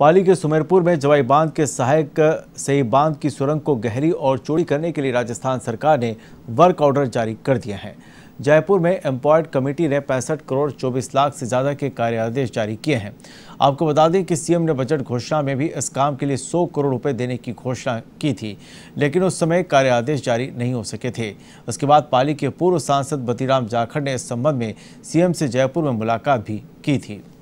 पाली के सुमेरपुर में जवाई बांध के सहायक सही बांध की सुरंग को गहरी और चौड़ी करने के लिए राजस्थान सरकार ने वर्क ऑर्डर जारी कर दिया है जयपुर में एम्प्लॉयड कमेटी ने पैंसठ करोड़ चौबीस लाख से ज़्यादा के कार्य आदेश जारी किए हैं आपको बता दें कि सीएम ने बजट घोषणा में भी इस काम के लिए 100 करोड़ रुपए देने की घोषणा की थी लेकिन उस समय आदेश जारी नहीं हो सके थे उसके बाद पाली के पूर्व सांसद बतीराम जाखड़ ने इस संबंध में सीएम से जयपुर में मुलाकात भी की थी